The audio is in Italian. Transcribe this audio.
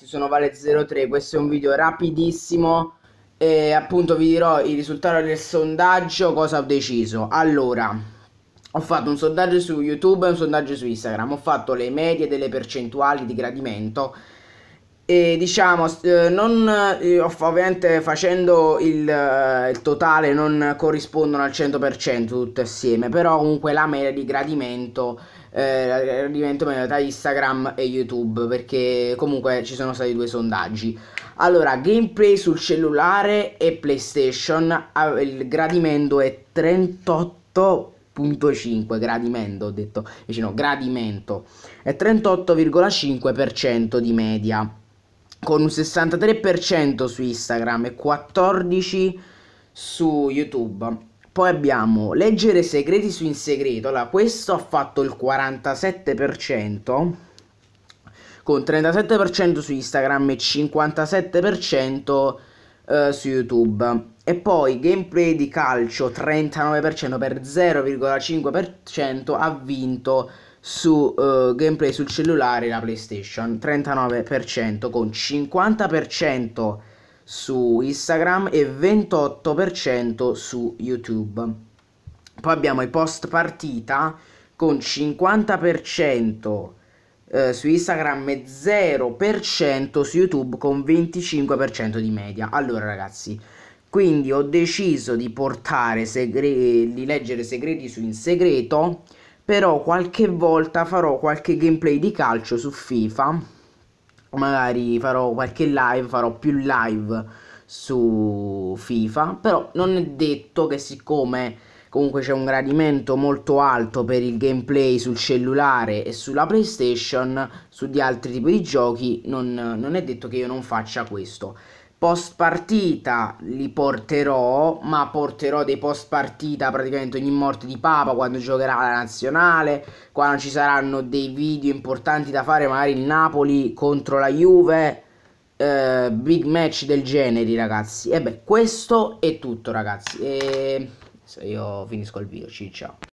ragazzi, sono Vale03, questo è un video rapidissimo e appunto vi dirò il risultato del sondaggio, cosa ho deciso. Allora, ho fatto un sondaggio su YouTube e un sondaggio su Instagram, ho fatto le medie delle percentuali di gradimento e diciamo eh, non, eh, ovviamente facendo il, eh, il, totale non corrispondono al 100% tutte assieme però comunque la media di gradimento eh, gradimento media tra Instagram e YouTube perché comunque ci sono stati due sondaggi allora gameplay sul cellulare e PlayStation ah, il gradimento è 38 38,5 gradimento ho detto invece no gradimento è 38,5% di media con un 63% su Instagram e 14% su YouTube. Poi abbiamo leggere segreti su in segreto. Allora, questo ha fatto il 47% con 37% su Instagram e 57% eh, su YouTube. E poi gameplay di calcio 39% per 0,5% ha vinto su uh, gameplay sul cellulare la PlayStation, 39% con 50% su Instagram e 28% su YouTube. Poi abbiamo i post partita con 50% eh, su Instagram e 0% su YouTube con 25% di media. Allora ragazzi, quindi ho deciso di portare segre- di leggere segreti su in segreto però qualche volta farò qualche gameplay di calcio su FIFA, magari farò qualche live, farò più live su FIFA, però non è detto che siccome comunque c'è un gradimento molto alto per il gameplay sul cellulare e sulla PlayStation, su di altri tipi di giochi, non, non è detto che io non faccia questo post partita li porterò, ma porterò dei post partita praticamente ogni morte di Papa quando giocherà la nazionale, quando ci saranno dei video importanti da fare, magari il Napoli contro la Juve, eh, big match del genere ragazzi. E beh, questo è tutto ragazzi, e io finisco il video, ciao.